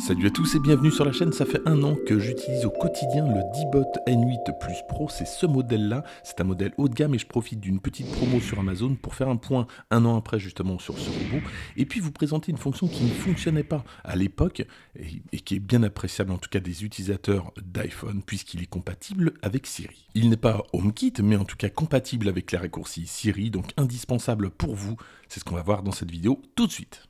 Salut à tous et bienvenue sur la chaîne, ça fait un an que j'utilise au quotidien le D-Bot N8 Plus Pro, c'est ce modèle là, c'est un modèle haut de gamme et je profite d'une petite promo sur Amazon pour faire un point un an après justement sur ce robot et puis vous présenter une fonction qui ne fonctionnait pas à l'époque et, et, qui est bien appréciable en tout cas des utilisateurs d'iPhone puisqu'il est compatible avec Siri. Il n'est pas HomeKit mais en tout cas compatible avec les raccourcis Siri donc indispensable pour vous, c'est ce qu'on va voir dans cette vidéo tout de suite.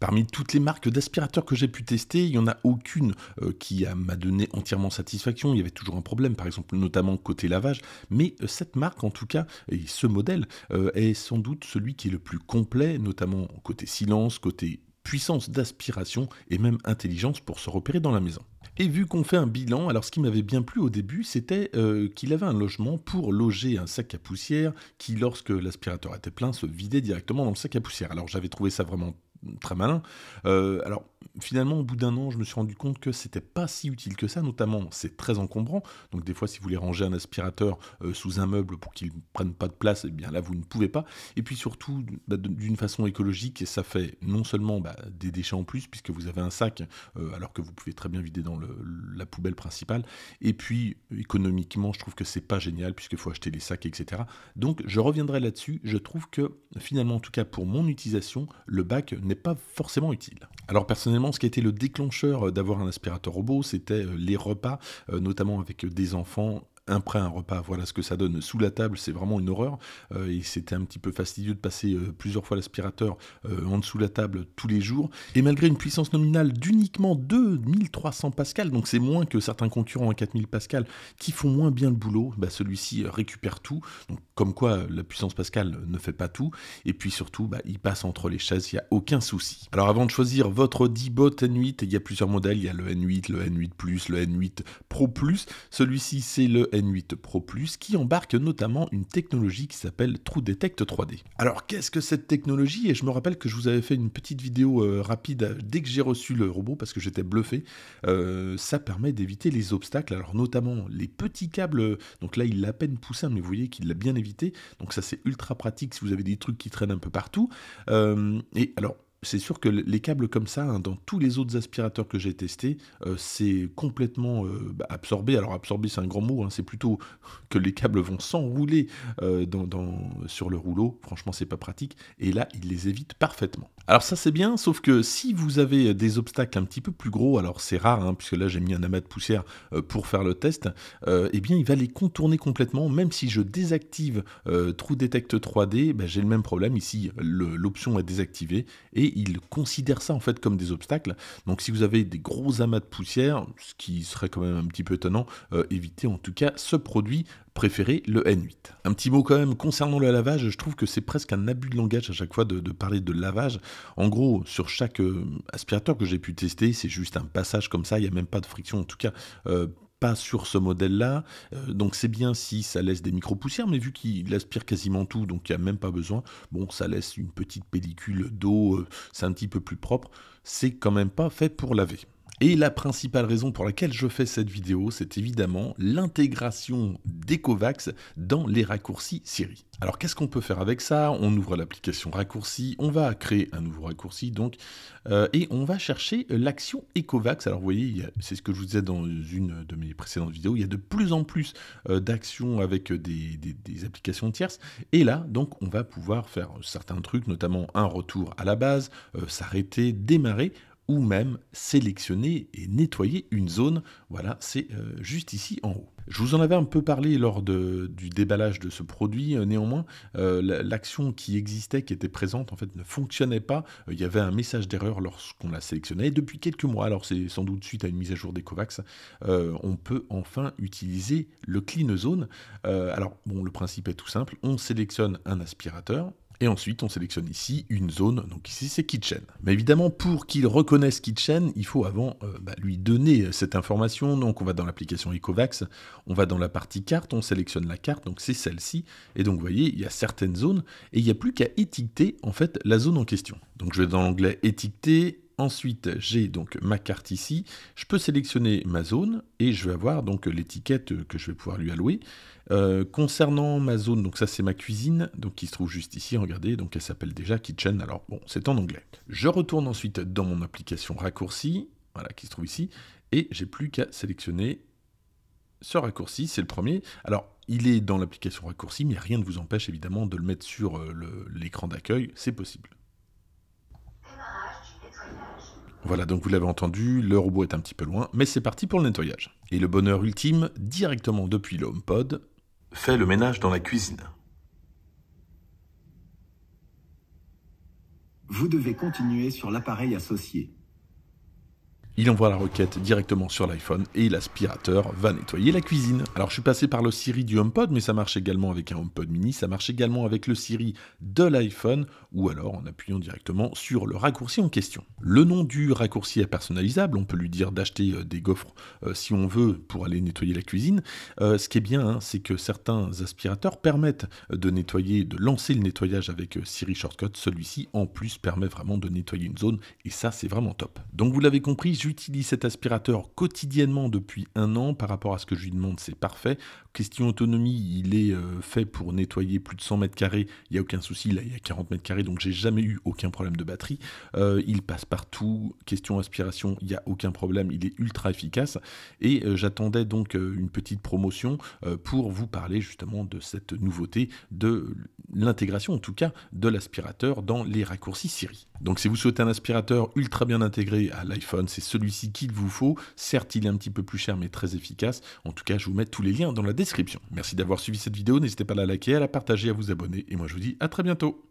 Parmi toutes les marques d'aspirateurs que j'ai pu tester, il n'y en a aucune euh, qui m'a donné entièrement satisfaction. Il y avait toujours un problème, par exemple, notamment côté lavage. Mais euh, cette marque, en tout cas, et ce modèle, euh, est sans doute celui qui est le plus complet, notamment côté silence, côté puissance d'aspiration et même intelligence pour se repérer dans la maison. Et vu qu'on fait un bilan, alors ce qui m'avait bien plu au début, c'était qu'il avait un logement pour loger un sac à poussière qui, lorsque l'aspirateur était plein, se vidait directement dans le sac à poussière. Alors j'avais trouvé ça vraiment très malin. Euh, alors, finalement, au bout d'un an, je me suis rendu compte que c'était pas si utile que ça, notamment c'est très encombrant. Donc des fois, si vous voulez ranger un aspirateur euh, sous un meuble pour qu'il ne prenne pas de place, et eh bien là, vous ne pouvez pas. Et puis surtout, bah, d'une façon écologique, ça fait non seulement bah, des déchets en plus, puisque vous avez un sac, euh, alors que vous pouvez très bien vider dans la poubelle principale. Et puis, économiquement, je trouve que c'est pas génial, puisqu'il faut acheter les sacs, etc. Donc je reviendrai là-dessus. Je trouve que finalement, en tout cas pour mon utilisation, le bac n'est pas forcément utile. Alors personnellement, ce qui a été le déclencheur euh, d'avoir un aspirateur robot, c'était euh, les repas, euh, notamment avec des enfants un prêt, un repas, voilà ce que ça donne. Sous la table, c'est vraiment une horreur. et euh, c'était un petit peu fastidieux de passer euh, plusieurs fois l'aspirateur euh, en dessous de la table tous les jours. Et malgré une puissance nominale d'uniquement 2300 pascal, donc c'est moins que certains concurrents à 4000 pascal qui font moins bien le boulot, bah celui-ci récupère tout. Donc comme quoi la puissance pascal ne fait pas tout. Et puis surtout, bah, il passe entre les chaises, il n'y a aucun souci. Alors avant de choisir votre D-Bot N8, il y a plusieurs modèles. Il y a le N8, le N8 Plus, le N8 Pro Plus. Celui-ci, c'est le N8 N8 Pro Plus qui embarque notamment une technologie qui s'appelle True Detect 3D. Alors qu'est-ce que cette technologie Et je me rappelle que je vous avais fait une petite vidéo euh, rapide euh, dès que j'ai reçu le robot parce que j'étais bluffé. Euh, ça permet d'éviter les obstacles, alors notamment les petits câbles. Donc là, il l'a peine poussé, mais vous voyez qu'il l'a bien évité. Donc ça, c'est ultra pratique si vous avez des trucs qui traînent un peu partout. et alors, c'est sûr que les câbles comme ça, hein, dans tous les autres aspirateurs que j'ai testés, euh, c'est complètement euh, bah, absorbé. Alors absorbé, c'est un grand mot. Hein, c'est plutôt que les câbles vont s'enrouler euh, dans, sur le rouleau. Franchement, c'est pas pratique. Et là, il les évite parfaitement. Alors ça, c'est bien. Sauf que si vous avez des obstacles un petit peu plus gros, alors c'est rare, hein, puisque là j'ai mis un amas de poussière pour faire le test. eh bien, il va les contourner complètement. Même si je désactive True Detect 3D, bah, j'ai le même problème ici. L'option est désactivée et et ils considèrent ça en fait comme des obstacles. Donc si vous avez des gros amas de poussière, ce qui serait quand même un petit peu étonnant, euh, évitez en tout cas ce produit préféré, le N8. Un petit mot quand même concernant le lavage, je trouve que c'est presque un abus de langage à chaque fois de, parler de lavage. En gros, sur chaque euh, aspirateur que j'ai pu tester, c'est juste un passage comme ça, il n'y a même pas de friction, en tout cas euh, pas sur ce modèle-là. Euh, donc c'est bien si ça laisse des micro-poussières, mais vu qu'il aspire quasiment tout, donc il n'y a même pas besoin, bon, ça laisse une petite pellicule d'eau, euh, c'est un petit peu plus propre. C'est quand même pas fait pour laver. Et la principale raison pour laquelle je fais cette vidéo, c'est évidemment l'intégration d'Ecovax dans les raccourcis Siri. Alors qu'est-ce qu'on peut faire avec ça On ouvre l'application raccourci, on va créer un nouveau raccourci donc, euh, et on va chercher l'action Ecovax. Alors vous voyez, c'est ce que je vous disais dans une de mes précédentes vidéos, il y a de plus en plus euh, d'actions avec des, applications tierces, et là donc on va pouvoir faire certains trucs, notamment un retour à la base, euh, s'arrêter, démarrer, ou même sélectionner et nettoyer une zone. Voilà, c'est euh, juste ici en haut. Je vous en avais un peu parlé lors de, du déballage de ce produit, euh, néanmoins, euh, l'action qui existait, qui était présente, en fait, ne fonctionnait pas. Il y avait un message d'erreur lorsqu'on la sélectionnait. Et depuis quelques mois, alors c'est sans doute suite à une mise à jour des Covax, on peut enfin utiliser le Clean Zone. alors, bon, le principe est tout simple, on sélectionne un aspirateur, et ensuite, on sélectionne ici une zone, donc ici c'est Kitchen. Mais évidemment, pour qu'il reconnaisse Kitchen, il faut avant euh, bah, lui donner euh, cette information. Donc on va dans l'application Ecovax, on va dans la partie carte, on sélectionne la carte, donc c'est celle-ci. Et donc vous voyez, il y a certaines zones, et il n'y a plus qu'à étiqueter en fait la zone en question. Donc je vais dans l'onglet étiqueter, Ensuite, j'ai donc ma carte ici. Je peux sélectionner ma zone et je vais avoir donc l'étiquette que je vais pouvoir lui allouer. Euh, concernant ma zone, donc ça c'est ma cuisine, donc qui se trouve juste ici, regardez, donc elle s'appelle déjà Kitchen, alors bon, c'est en anglais. Je retourne ensuite dans mon application raccourci, voilà, qui se trouve ici, et j'ai plus qu'à sélectionner ce raccourci, c'est le premier. Alors, il est dans l'application raccourci, mais rien ne vous empêche évidemment de le mettre sur euh, l'écran d'accueil, c'est possible. Voilà, donc vous l'avez entendu, le robot est un petit peu loin, mais c'est parti pour le nettoyage. Et le bonheur ultime, directement depuis l'HomePod, fait le ménage dans la cuisine. Vous devez continuer sur l'appareil associé il envoie la requête directement sur l'iPhone et l'aspirateur va nettoyer la cuisine. Alors je suis passé par le Siri du HomePod, mais ça marche également avec un HomePod mini, ça marche également avec le Siri de l'iPhone ou alors en appuyant directement sur le raccourci en question. Le nom du raccourci est personnalisable, on peut lui dire d'acheter euh, des gaufres euh, si on veut pour aller nettoyer la cuisine. Euh, ce qui est bien, hein, c'est que certains aspirateurs permettent de nettoyer, de lancer le nettoyage avec Siri Shortcut. Celui-ci en plus permet vraiment de nettoyer une zone et ça c'est vraiment top. Donc vous l'avez compris, J'utilise cet aspirateur quotidiennement depuis un an. Par rapport à ce que je lui demande, c'est parfait. Question autonomie, il est euh, fait pour nettoyer plus de 100 mètres carrés. Il n'y a aucun souci. Là, il y a 40 mètres carrés, donc j'ai jamais eu aucun problème de batterie. Euh, il passe partout. Question aspiration, il n'y a aucun problème. Il est ultra efficace. Et euh, j'attendais donc une petite promotion pour vous parler justement de cette nouveauté, de l'intégration en tout cas de l'aspirateur dans les raccourcis Siri. Donc si vous souhaitez un aspirateur ultra bien intégré à l'iPhone, c'est ce celui-ci qu'il vous faut. Certes, il est un petit peu plus cher, mais très efficace. En tout cas, je vous mets tous les liens dans la description. Merci d'avoir suivi cette vidéo. N'hésitez pas à la liker, à la partager, à vous abonner. Et moi, je vous dis à très bientôt.